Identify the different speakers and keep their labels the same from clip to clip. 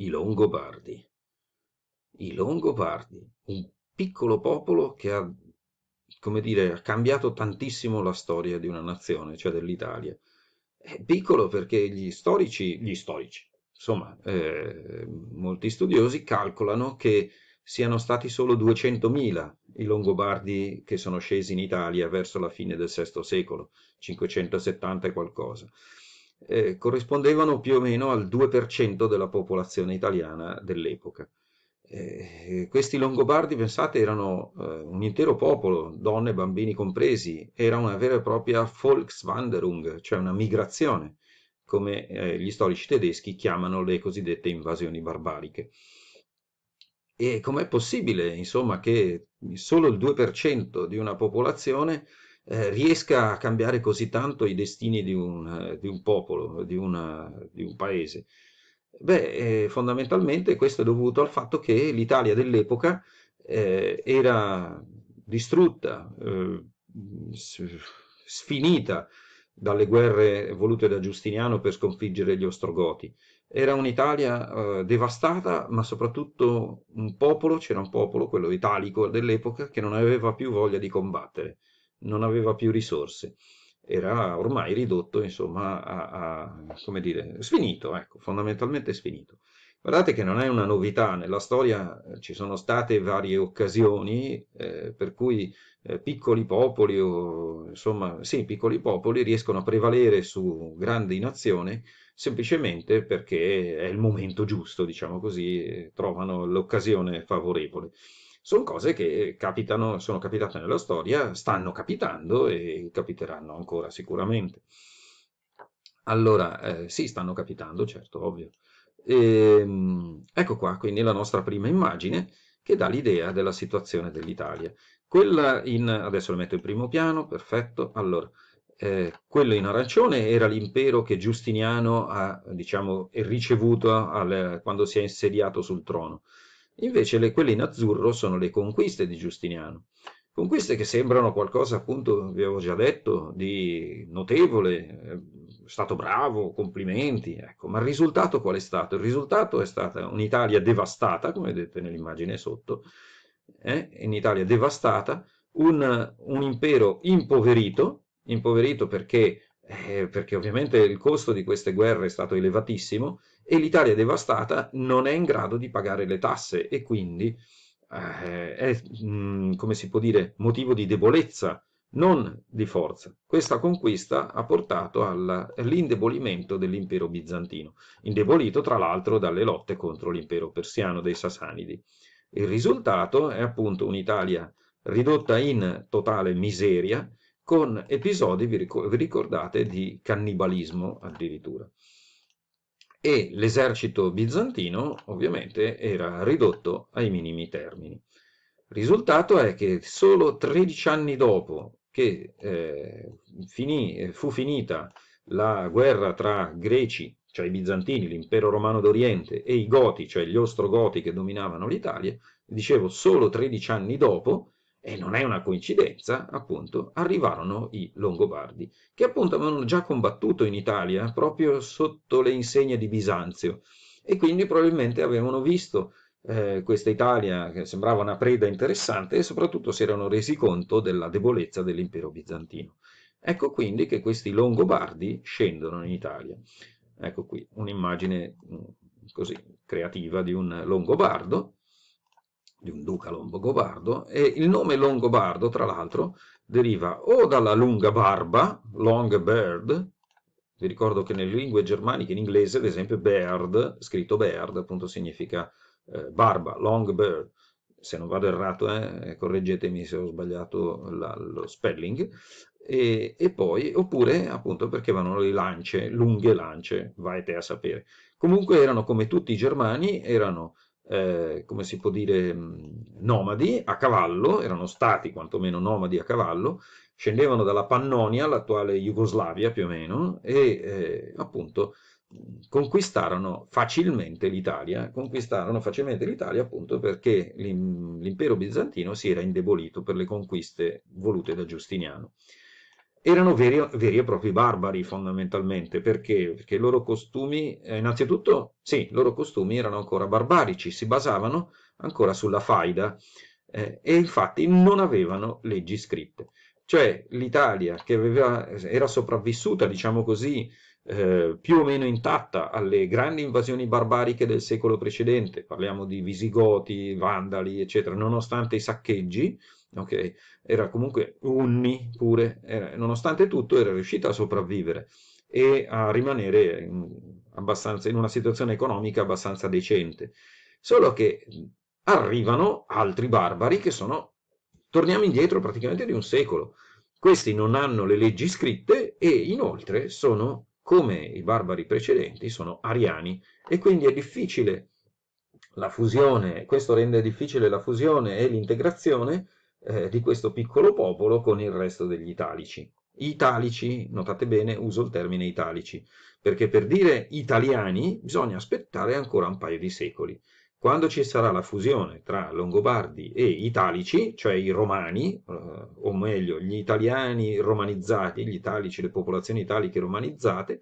Speaker 1: i Longobardi. I Longobardi, un piccolo popolo che ha, come dire, ha cambiato tantissimo la storia di una nazione, cioè dell'Italia. È piccolo perché gli storici, gli storici insomma, eh, molti studiosi calcolano che siano stati solo 200.000 i Longobardi che sono scesi in Italia verso la fine del VI secolo, 570 e qualcosa eh, corrispondevano più o meno al 2% della popolazione italiana dell'epoca. Eh, questi Longobardi, pensate, erano eh, un intero popolo, donne e bambini compresi, era una vera e propria Volkswanderung, cioè una migrazione, come eh, gli storici tedeschi chiamano le cosiddette invasioni barbariche. E com'è possibile, insomma, che solo il 2% di una popolazione eh, riesca a cambiare così tanto i destini di un, eh, di un popolo, di, una, eh, di, un paese? Beh, eh, fondamentalmente questo è dovuto al fatto che l'Italia dell'epoca eh, era distrutta, sfinita dalle guerre volute da Giustiniano per sconfiggere gli Ostrogoti. Era un'Italia devastata, ma soprattutto un popolo, c'era un popolo, quello italico dell'epoca, che non aveva più voglia di combattere non aveva più risorse, era ormai ridotto, insomma, a, a come dire, sfinito, ecco, fondamentalmente sfinito. Guardate che non è una novità, nella storia eh, ci sono state varie occasioni eh, per cui eh, piccoli popoli, o, insomma, sì, piccoli popoli riescono a prevalere su grandi nazioni semplicemente perché è il momento giusto, diciamo così, trovano l'occasione favorevole. Sono cose che capitano, sono capitate nella storia, stanno capitando e capiteranno ancora sicuramente. Allora, eh, sì, stanno capitando, certo, ovvio. E, ehm, ecco qua, quindi, la nostra prima immagine che dà l'idea della situazione dell'Italia. Quella in, adesso lo metto in primo piano, perfetto, allora, eh, quello in arancione era l'impero che Giustiniano ha, diciamo, ricevuto al, quando si è insediato sul trono. Invece le, quelle in azzurro sono le conquiste di Giustiniano, conquiste che sembrano qualcosa, appunto, vi avevo già detto, di notevole, eh, stato bravo, complimenti, ecco. ma il risultato qual è stato? Il risultato è stata un'Italia devastata, come vedete nell'immagine sotto, eh, un'Italia devastata, un, un impero impoverito, impoverito perché eh, perché ovviamente il costo di queste guerre è stato elevatissimo, e l'Italia devastata non è in grado di pagare le tasse e quindi eh, è, mh, mm, come si può dire, motivo di debolezza, non di forza. Questa conquista ha portato all'indebolimento dell'impero bizantino, indebolito tra l'altro dalle lotte contro l'impero persiano dei Sasanidi. Il risultato è appunto un'Italia ridotta in totale miseria, con episodi, vi ricordate, di cannibalismo addirittura e l'esercito bizantino ovviamente era ridotto ai minimi termini. Risultato è che solo 13 anni dopo che eh, finì, eh, fu finita la guerra tra greci, cioè i bizantini, l'impero romano d'Oriente, e i goti, cioè gli ostrogoti che dominavano l'Italia, dicevo solo 13 anni dopo, e non è una coincidenza, appunto, arrivarono i Longobardi, che appunto avevano già combattuto in Italia proprio sotto le insegne di Bisanzio e quindi probabilmente avevano visto eh, questa Italia che sembrava una preda interessante e soprattutto si erano resi conto della debolezza dell'impero bizantino. Ecco quindi che questi Longobardi scendono in Italia. Ecco qui un'immagine mm, così creativa di un Longobardo di un duca longobardo e il nome longobardo tra l'altro deriva o dalla lunga barba long beard vi ricordo che nelle lingue germaniche in inglese ad esempio beard scritto beard appunto significa eh, barba long beard se non vado errato eh, correggetemi se ho sbagliato la, lo spelling e, e, poi oppure appunto perché vanno le lance lunghe lance vai te a sapere comunque erano come tutti i germani erano eh, come si può dire, mm, nomadi a cavallo, erano stati quantomeno nomadi a cavallo, scendevano dalla Pannonia, l'attuale Jugoslavia più o meno, e eh, appunto conquistarono facilmente l'Italia, conquistarono facilmente l'Italia appunto perché l'impero bizantino si era indebolito per le conquiste volute da Giustiniano erano veri, veri, e propri barbari fondamentalmente, perché? perché i loro costumi, eh, innanzitutto, sì, i loro costumi erano ancora barbarici, si basavano ancora sulla faida eh, e infatti non avevano leggi scritte. Cioè l'Italia, che aveva, era sopravvissuta, diciamo così, eh, più o meno intatta alle grandi invasioni barbariche del secolo precedente, parliamo di Visigoti, Vandali, eccetera, nonostante i saccheggi, okay? era comunque unni pure, era, nonostante tutto era riuscita a sopravvivere e a rimanere in, in una situazione economica abbastanza decente. Solo che arrivano altri barbari che sono, torniamo indietro praticamente di un secolo. Questi non hanno le leggi scritte e inoltre sono, come i barbari precedenti, sono ariani e quindi è difficile la fusione, questo rende difficile la fusione e l'integrazione eh, di questo piccolo popolo con il resto degli italici. Italici, notate bene, uso il termine italici, perché per dire italiani bisogna aspettare ancora un paio di secoli. Quando ci sarà la fusione tra Longobardi e Italici, cioè i Romani, eh, o meglio gli italiani romanizzati, gli italici, le popolazioni italiche romanizzate,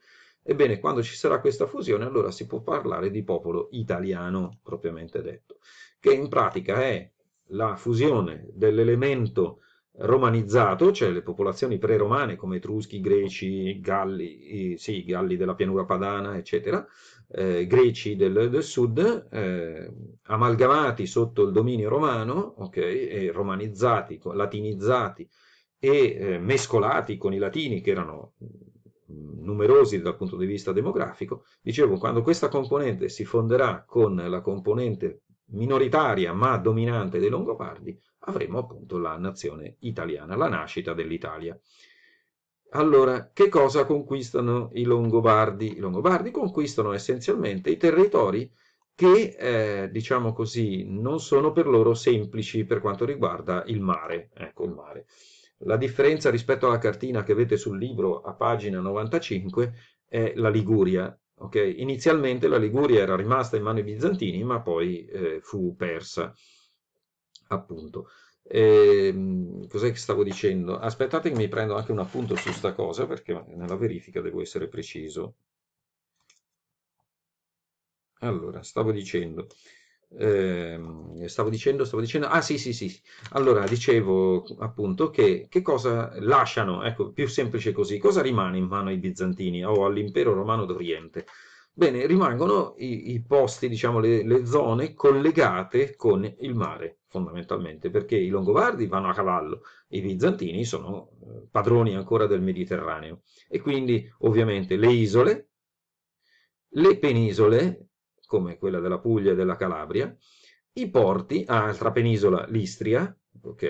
Speaker 1: Ebbene, quando ci sarà questa fusione, allora si può parlare di popolo italiano, propriamente detto, che in pratica è la fusione dell'elemento romanizzato, cioè le popolazioni pre-romane come Etruschi, Greci, Galli, sì, Galli della pianura padana, eccetera, eh, Greci del, del sud, eh, amalgamati sotto il dominio romano, okay, romanizzati, latinizzati e eh, mescolati con i latini che erano mm, numerosi dal punto di vista demografico, dicevo, quando questa componente si fonderà con la componente minoritaria ma dominante dei Longobardi, avremo appunto la nazione italiana, la nascita dell'Italia. Allora, che cosa conquistano i Longobardi? I Longobardi conquistano essenzialmente i territori che, eh, diciamo così, non sono per loro semplici per quanto riguarda il mare. Ecco, il mare. La differenza rispetto alla cartina che avete sul libro a pagina 95 è la Liguria, Okay? Inizialmente la Liguria era rimasta in mano ai bizantini, ma poi eh, fu persa. Appunto. E, ehm, cos'è che stavo dicendo? Aspettate che mi prendo anche un appunto su sta cosa, perché nella verifica devo essere preciso. Allora, stavo dicendo, eh, stavo dicendo, stavo dicendo, ah sì, sì, sì, allora dicevo appunto che, che cosa lasciano, ecco, più semplice così, cosa rimane in mano ai bizantini o all'impero romano d'Oriente? Bene, rimangono i, i posti, diciamo, le, le, zone collegate con il mare, fondamentalmente, perché i Longobardi vanno a cavallo, i bizantini sono eh, padroni ancora del Mediterraneo, e quindi ovviamente le isole, le penisole, come quella della Puglia e della Calabria, i porti, altra penisola l'Istria, ok,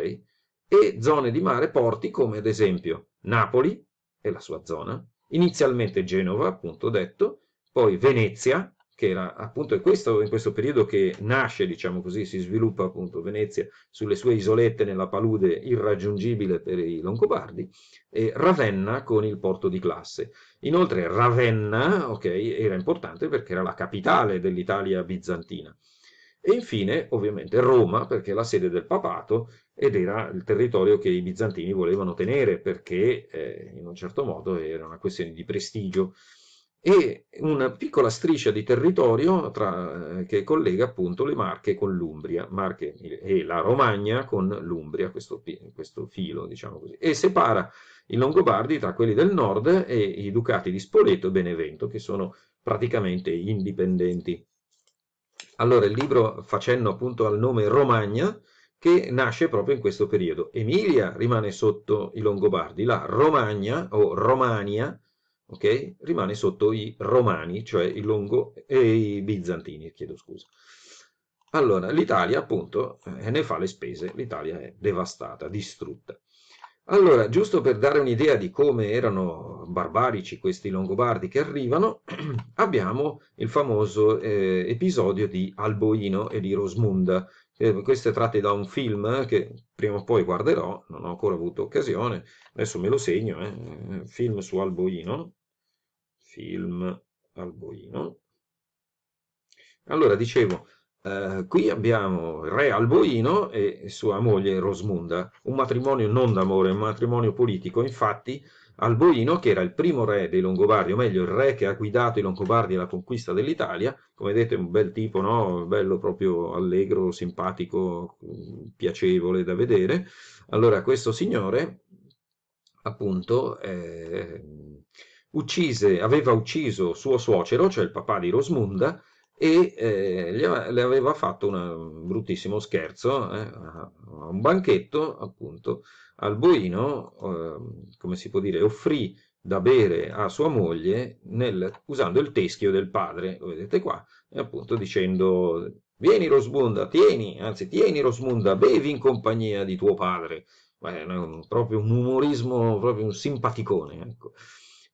Speaker 1: e zone di mare porti come ad esempio Napoli e la sua zona, inizialmente Genova, appunto detto, poi Venezia, che era appunto è questo, in questo periodo che nasce, diciamo così, si sviluppa appunto Venezia sulle sue isolette nella palude irraggiungibile per i Longobardi, e Ravenna con il porto di classe. Inoltre Ravenna okay, era importante perché era la capitale dell'Italia bizantina. E infine, ovviamente, Roma, perché è la sede del papato ed era il territorio che i bizantini volevano tenere, perché eh, in un certo modo era una questione di prestigio e una piccola striscia di territorio tra, eh, che collega appunto le Marche con l'Umbria, Marche e la Romagna con l'Umbria, questo, questo filo diciamo così, e separa i Longobardi tra quelli del nord e i ducati di Spoleto e Benevento, che sono praticamente indipendenti. Allora il libro facendo appunto al nome Romagna, che nasce proprio in questo periodo. Emilia rimane sotto i Longobardi, la Romagna o Romania okay? rimane sotto i Romani, cioè i Longo e i Bizantini, chiedo scusa. Allora, l'Italia appunto eh, ne fa le spese, l'Italia è devastata, distrutta. Allora, giusto per dare un'idea di come erano barbarici questi Longobardi che arrivano, abbiamo il famoso eh, episodio di Alboino e di Rosmunda, eh, questo è tratto da un film eh, che prima o poi guarderò, non ho ancora avuto occasione, adesso me lo segno, eh. eh film su Alboino, film Alboino. Allora, dicevo, eh, qui abbiamo il re Alboino e sua moglie Rosmunda, un matrimonio non d'amore, un matrimonio politico, infatti Alboino, che era il primo re dei Longobardi, o meglio il re che ha guidato i Longobardi alla conquista dell'Italia, come vedete è un bel tipo, no? bello proprio allegro, simpatico, piacevole da vedere. Allora questo signore, appunto, eh, uccise, aveva ucciso suo suocero, cioè il papà di Rosmunda, e eh, le aveva fatto una, un bruttissimo scherzo eh, a un banchetto, appunto, al boino, eh, come si può dire, offrì da bere a sua moglie nel, usando il teschio del padre, lo vedete qua, e appunto dicendo vieni Rosmunda, tieni, anzi tieni Rosmunda, bevi in compagnia di tuo padre, Beh, un, proprio un umorismo, proprio un simpaticone, ecco.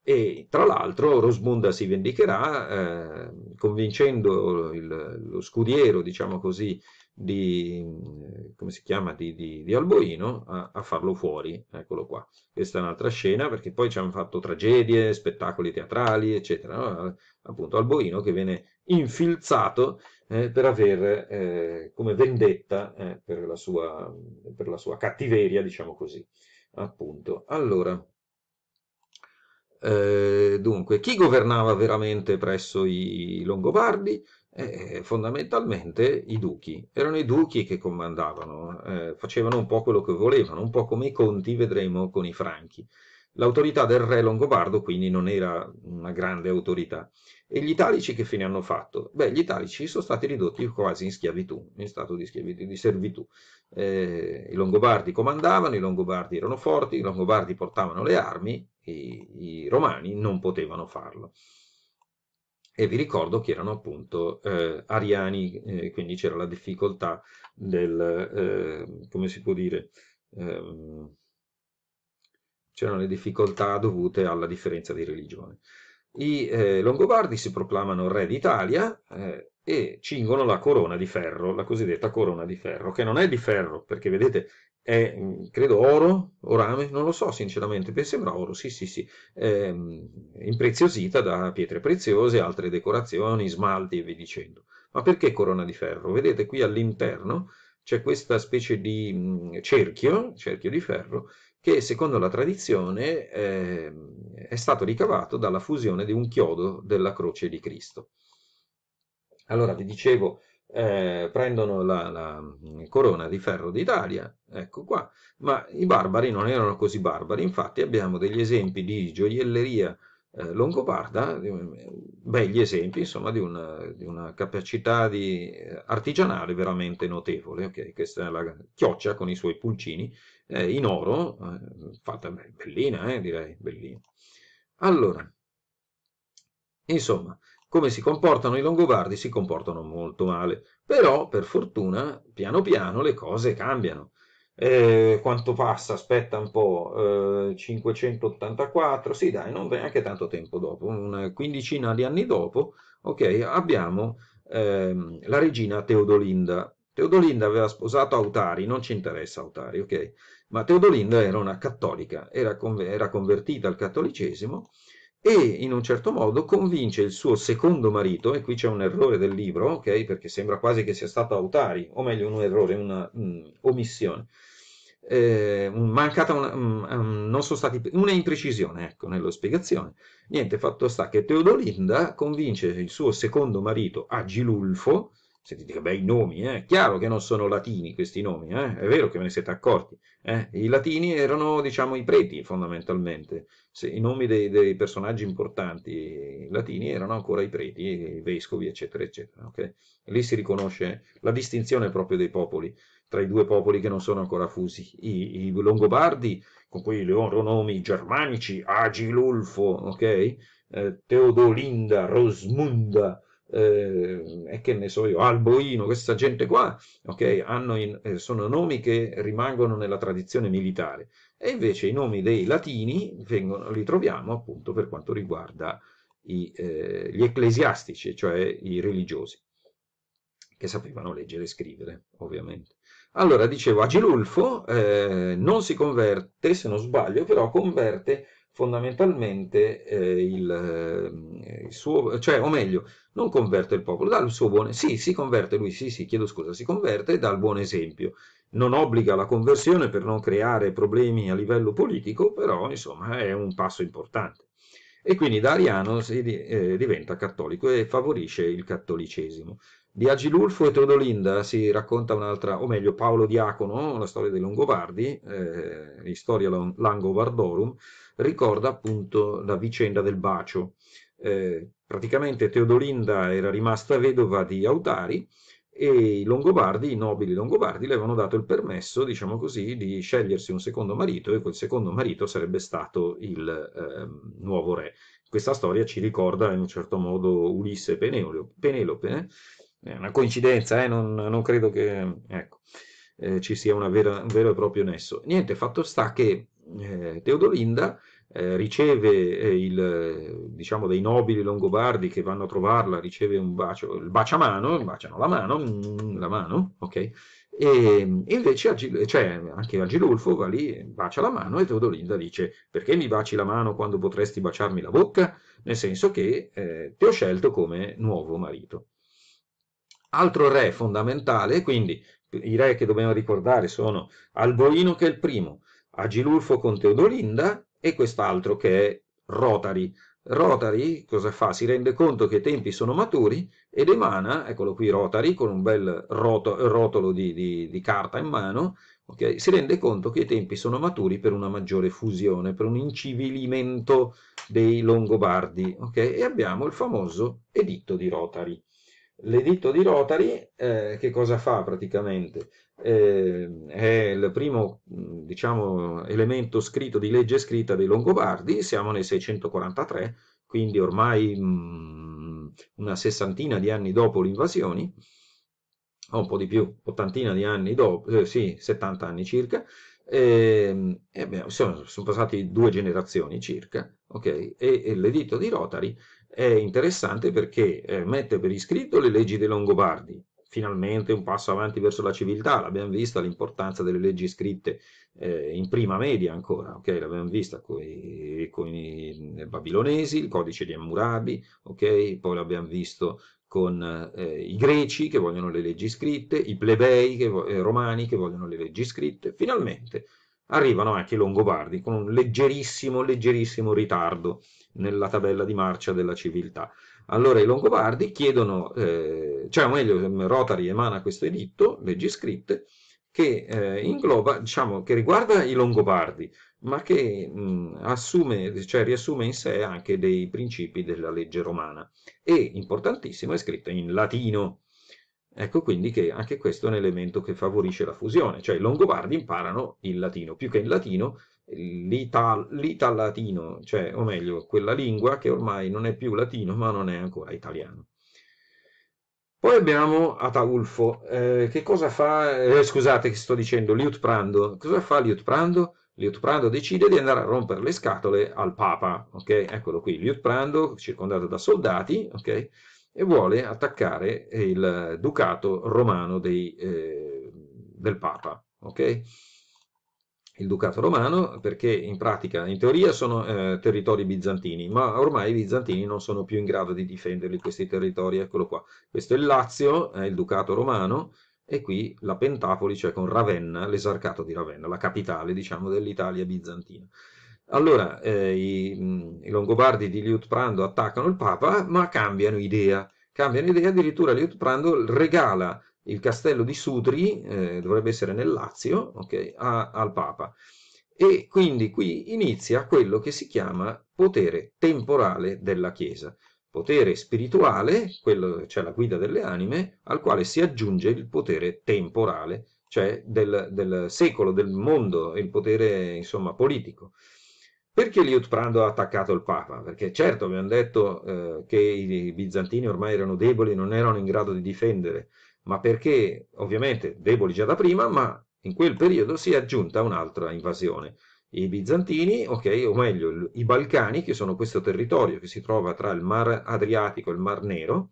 Speaker 1: E tra l'altro Rosmunda si vendicherà eh, convincendo il, lo scudiero, diciamo così, di, eh, come si chiama, di, di, di Alboino a, a, farlo fuori, eccolo qua. Questa è un'altra scena perché poi ci hanno fatto tragedie, spettacoli teatrali, eccetera. No? Appunto Alboino che viene infilzato eh, per aver eh, come vendetta eh, per, la sua, per la sua cattiveria, diciamo così. Appunto. Allora, eh, dunque, chi governava veramente presso i Longobardi? Eh, eh, fondamentalmente i duchi. Erano i duchi che comandavano, eh, facevano un po' quello che volevano, un po' come i conti vedremo con i franchi. L'autorità del re longobardo quindi non era una grande autorità. E gli italici che fine hanno fatto? Beh, gli italici sono stati ridotti quasi in schiavitù, in stato di, schiavitù, di servitù. Eh, I longobardi comandavano, i longobardi erano forti, i longobardi portavano le armi, i, i romani non potevano farlo e vi ricordo che erano appunto eh, ariani, eh, quindi c'era la difficoltà del, eh, come si può dire, ehm, c'erano le difficoltà dovute alla differenza di religione. I eh, Longobardi si proclamano re d'Italia eh, e cingono la corona di ferro, la cosiddetta corona di ferro, che non è di ferro, perché vedete è mm, credo oro, o rame, non lo so sinceramente, mi sembra oro, sì sì sì, è ehm, impreziosita da pietre preziose, altre decorazioni, smalti e via dicendo. Ma perché corona di ferro? Vedete qui all'interno c'è questa specie di mm, cerchio, cerchio di ferro, che secondo la tradizione è, ehm, è stato ricavato dalla fusione di un chiodo della croce di Cristo. Allora vi dicevo eh, prendono la, la, mm, corona di ferro d'Italia, ecco qua, ma i barbari non erano così barbari, infatti abbiamo degli esempi di gioielleria eh, longobarda, begli esempi insomma di una, di una capacità di, eh, artigianale veramente notevole, okay? questa è la chioccia con i suoi pulcini eh, in oro, eh, fatta beh, bellina eh, direi, bellina. Allora, insomma, come si comportano i Longobardi, si comportano molto male. Però, per fortuna, piano piano le cose cambiano. Eh, quanto passa? Aspetta un po', eh, 584, sì dai, non neanche tanto tempo dopo, una quindicina di anni dopo, ok, abbiamo ehm, la regina Teodolinda. Teodolinda aveva sposato Autari, non ci interessa Autari, ok? Ma Teodolinda era una cattolica, era, con, era convertita al cattolicesimo e in un certo modo convince il suo secondo marito, e qui c'è un errore del libro, okay, perché sembra quasi che sia stato Autari, o meglio un errore, una um, omissione, eh, mancata una, um, non sono stati, una imprecisione, ecco, nella spiegazione. Niente, fatto sta che Teodolinda convince il suo secondo marito, Agilulfo, Sentite che bei nomi, è eh? chiaro che non sono latini questi nomi, eh? è vero che ve ne siete accorti. Eh? I latini erano, diciamo, i preti fondamentalmente, Se, i nomi dei, dei, personaggi importanti latini erano ancora i preti, i vescovi, eccetera, eccetera. Okay? Lì si riconosce la distinzione proprio dei popoli, tra i due popoli che non sono ancora fusi, i, i Longobardi, con quei loro nomi germanici, Agilulfo, okay? Eh, Teodolinda, Rosmunda, eh, e che ne so io, Alboino, questa gente qua, okay, in, eh, sono nomi che rimangono nella tradizione militare, e invece i nomi dei latini vengono, li troviamo appunto per quanto riguarda i, eh, gli ecclesiastici, cioè i religiosi, che sapevano leggere e scrivere, ovviamente. Allora, dicevo, Agilulfo eh, non si converte, se non sbaglio, però converte fondamentalmente eh, il, eh, il, suo, cioè, o meglio, non converte il popolo, dà il suo buon, sì, si converte lui, sì, sì, chiedo scusa, si converte e dà il buon esempio. Non obbliga la conversione per non creare problemi a livello politico, però, insomma, è un passo importante. E quindi da ariano si, eh, diventa cattolico e favorisce il cattolicesimo. Di Agilulfo e Teodolinda si racconta un'altra, o meglio Paolo Diacono, la storia dei Longobardi, eh, Historia Langobardorum, ricorda appunto la vicenda del bacio. Eh, praticamente Teodolinda era rimasta vedova di Autari e i Longobardi, i nobili Longobardi, le avevano dato il permesso, diciamo così, di scegliersi un secondo marito e quel secondo marito sarebbe stato il eh, nuovo re. Questa storia ci ricorda in un certo modo Ulisse e Penelope, eh? è una coincidenza, eh? non, non, credo che ecco, eh, ci sia una vera, un vero e proprio nesso. Niente, fatto sta che eh, Teodolinda eh, riceve eh, il, diciamo, dei nobili longobardi che vanno a trovarla, riceve un bacio, il baciamano, baciano la mano, mm, la mano, ok? E invece Agil, cioè, anche Agilulfo va lì, bacia la mano e Teodolinda dice perché mi baci la mano quando potresti baciarmi la bocca? Nel senso che eh, ti ho scelto come nuovo marito. Altro re fondamentale, quindi i re che dobbiamo ricordare sono Alboino che è il primo, Agilulfo con Teodolinda e quest'altro che è Rotari. Rotari cosa fa? Si rende conto che i tempi sono maturi ed emana, eccolo qui Rotari, con un bel roto, rotolo di, di, di, carta in mano, okay? si rende conto che i tempi sono maturi per una maggiore fusione, per un incivilimento dei Longobardi. Okay? E abbiamo il famoso editto di Rotari. L'editto di Rotari eh, che cosa fa praticamente? Eh, è il primo diciamo, elemento scritto di legge scritta dei Longobardi, siamo nel 643, quindi ormai mh, una sessantina di anni dopo le invasioni, o un po' di più, ottantina di anni dopo, eh, sì, 70 anni circa, ehm, e, e sono, sono, passate due generazioni circa, okay? e, e l'editto di Rotari è interessante perché eh, mette per iscritto le leggi dei Longobardi, finalmente un passo avanti verso la civiltà, l'abbiamo vista l'importanza delle leggi scritte eh, in prima media ancora, okay? l'abbiamo vista con i eh, babilonesi, il codice di Hammurabi, okay? poi l'abbiamo visto con eh, i greci che vogliono le leggi scritte, i plebei che eh, romani che vogliono le leggi scritte, finalmente arrivano anche i Longobardi con un leggerissimo, leggerissimo ritardo nella tabella di marcia della civiltà. Allora i Longobardi chiedono, eh, cioè o meglio ehm, Rotari emana questo editto, leggi scritte, che eh, ingloba, diciamo, che riguarda i Longobardi, ma che mh, assume, cioè, riassume in sé anche dei principi della legge romana. E, importantissimo, è scritta in latino. Ecco quindi che anche questo è un elemento che favorisce la fusione, cioè i Longobardi imparano il latino, più che il latino l'italatino, l'ita cioè, o meglio, quella lingua che ormai non è più latino ma non è ancora italiano. Poi abbiamo Ataulfo, eh, che cosa fa, eh, scusate che sto dicendo, Liutprando, cosa fa Liutprando? Liutprando decide di andare a rompere le scatole al Papa, ok? Eccolo qui, Liutprando, circondato da soldati, ok? E vuole attaccare il ducato romano dei, eh, del Papa, ok? il Ducato romano, perché in pratica, in teoria, sono eh, territori bizantini, ma ormai i bizantini non sono più in grado di difenderli questi territori, eccolo qua. Questo è il Lazio, è il Ducato romano, e qui la Pentapoli, cioè con Ravenna, l'esarcato di Ravenna, la capitale, diciamo, dell'Italia bizantina. Allora, eh, i, i, Longobardi di Liutprando attaccano il Papa, ma cambiano idea. Cambiano idea, addirittura Liutprando regala il castello di Sutri, eh, dovrebbe essere nel Lazio, okay, a, al Papa. E quindi qui inizia quello che si chiama potere temporale della Chiesa. Potere spirituale, c'è cioè la guida delle anime, al quale si aggiunge il potere temporale, cioè del, del secolo, del mondo, il potere insomma, politico. Perché Liutprando ha attaccato il Papa? Perché certo abbiamo detto eh, che i bizantini ormai erano deboli, non erano in grado di difendere ma perché ovviamente deboli già da prima, ma in quel periodo si è aggiunta un'altra invasione. I bizantini, okay, o meglio i Balcani, che sono questo territorio che si trova tra il Mar Adriatico e il Mar Nero,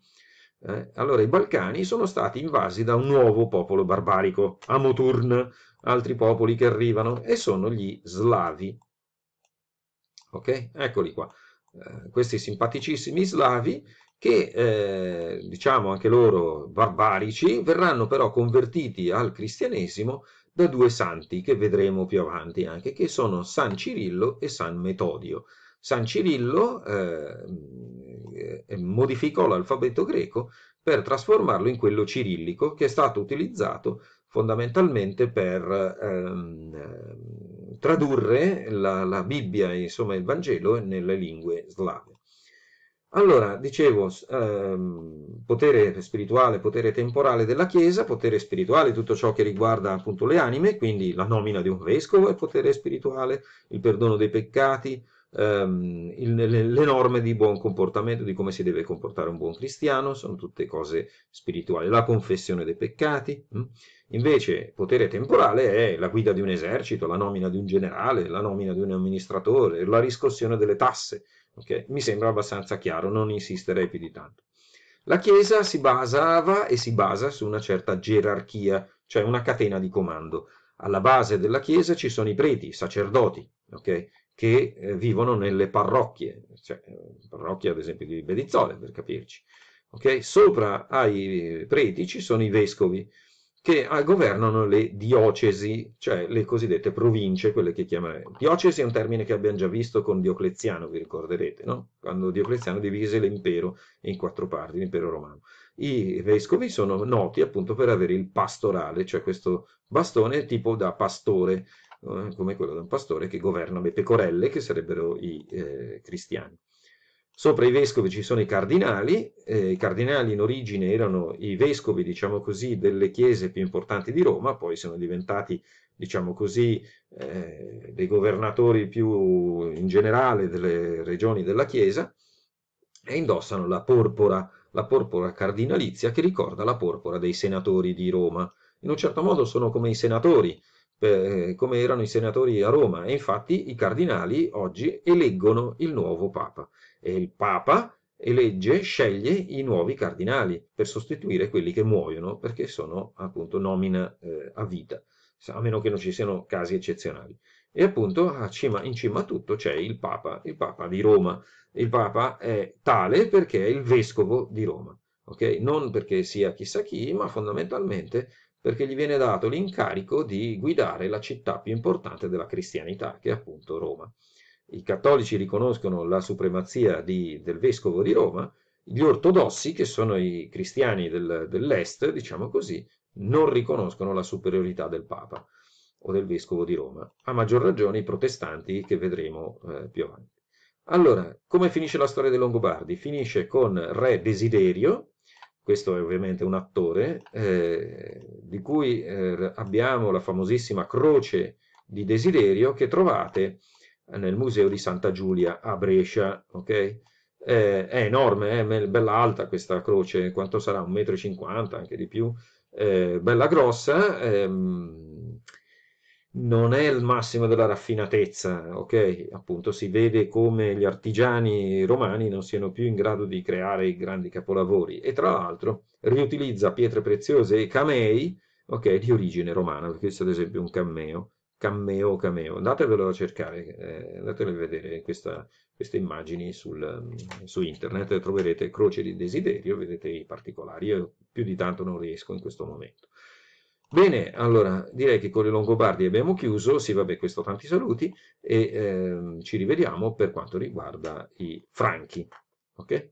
Speaker 1: eh, allora i Balcani sono stati invasi da un nuovo popolo barbarico, Amoturn, altri popoli che arrivano, e sono gli Slavi. Ok? Eccoli qua. Eh, questi simpaticissimi Slavi che eh, diciamo anche loro barbarici, verranno però convertiti al cristianesimo da due santi che vedremo più avanti anche, che sono San Cirillo e San Metodio. San Cirillo eh, mm, modificò l'alfabeto greco per trasformarlo in quello cirillico che è stato utilizzato fondamentalmente per ehm, tradurre la, la Bibbia, insomma il Vangelo, nelle lingue slave. Allora, dicevo, ehm, potere spirituale, potere temporale della Chiesa, potere spirituale tutto ciò che riguarda appunto le anime, quindi la nomina di un vescovo è potere spirituale, il perdono dei peccati, ehm, il, le, le, norme di buon comportamento, di come si deve comportare un buon cristiano, sono tutte cose spirituali, la confessione dei peccati. Mh? Mm. Invece potere temporale è la guida di un esercito, la nomina di un generale, la nomina di un amministratore, la riscossione delle tasse Okay? Mi sembra abbastanza chiaro, non insisterei più di tanto. La Chiesa si basava e si basa su una certa gerarchia, cioè una catena di comando. Alla base della Chiesa ci sono i preti, i sacerdoti, okay? che eh, vivono nelle parrocchie, cioè eh, parrocchie ad esempio di Bedizzole per capirci. Okay? Sopra ai eh, preti ci sono i vescovi, che governano le diocesi, cioè le cosiddette province, quelle che chiama... Diocesi è un termine che abbiamo già visto con Diocleziano, vi ricorderete, no? quando Diocleziano divise l'impero in quattro parti, l'impero romano. I vescovi sono noti appunto per avere il pastorale, cioè questo bastone tipo da pastore, eh, come quello di un pastore che governa le pecorelle, che sarebbero i eh, cristiani. Sopra i vescovi ci sono i cardinali, eh, i cardinali in origine erano i vescovi, diciamo così, delle chiese più importanti di Roma, poi sono diventati, diciamo così, eh, dei governatori più in generale delle regioni della Chiesa e indossano la porpora, la porpora cardinalizia che ricorda la porpora dei senatori di Roma. In un certo modo sono come i senatori, eh, come erano i senatori a Roma e infatti i cardinali oggi eleggono il nuovo Papa e il Papa elegge, sceglie i nuovi cardinali per sostituire quelli che muoiono perché sono appunto nomina eh, a vita, a meno che non ci siano casi eccezionali. E appunto cima, in cima a tutto c'è il Papa, il Papa di Roma. Il Papa è tale perché è il vescovo di Roma, okay? non perché sia chissà chi, ma fondamentalmente perché gli viene dato l'incarico di guidare la città più importante della cristianità, che è appunto Roma i cattolici riconoscono la supremazia di, del vescovo di Roma, gli ortodossi, che sono i cristiani del, dell'est, diciamo così, non riconoscono la superiorità del Papa o del vescovo di Roma, a maggior ragione i protestanti che vedremo eh, più avanti. Allora, come finisce la storia dei Longobardi? Finisce con Re Desiderio, questo è ovviamente un attore, eh, di cui eh, abbiamo la famosissima croce di Desiderio che trovate nel museo di Santa Giulia a Brescia, ok? Eh, è enorme, è bella alta questa croce, quanto sarà? 1,50 m, anche di più, eh, bella grossa, ehm, non è il massimo della raffinatezza, ok? Appunto si vede come gli artigiani romani non siano più in grado di creare i grandi capolavori e tra l'altro riutilizza pietre preziose e camei, ok, di origine romana, perché questo ad esempio è un cameo. Cameo Cameo. Andatevelo a cercare, eh, andatevelo a vedere questa, queste immagini sul, mm, su internet, troverete Croce di Desiderio, vedete i particolari, io più di tanto non riesco in questo momento. Bene, allora direi che con i Longobardi abbiamo chiuso, sì vabbè questo tanti saluti e eh, ci rivediamo per quanto riguarda i franchi. ok